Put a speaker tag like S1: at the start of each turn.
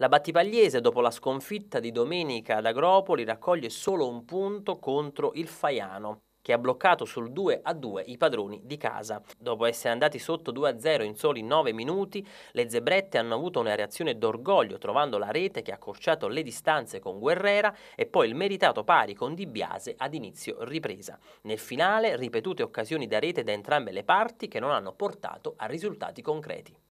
S1: La Battipagliese, dopo la sconfitta di domenica ad Agropoli, raccoglie solo un punto contro il Faiano che ha bloccato sul 2 a 2 i padroni di casa. Dopo essere andati sotto 2 a 0 in soli 9 minuti, le zebrette hanno avuto una reazione d'orgoglio trovando la rete che ha accorciato le distanze con Guerrera e poi il meritato pari con Di Biase ad inizio ripresa. Nel finale ripetute occasioni da rete da entrambe le parti che non hanno portato a risultati concreti.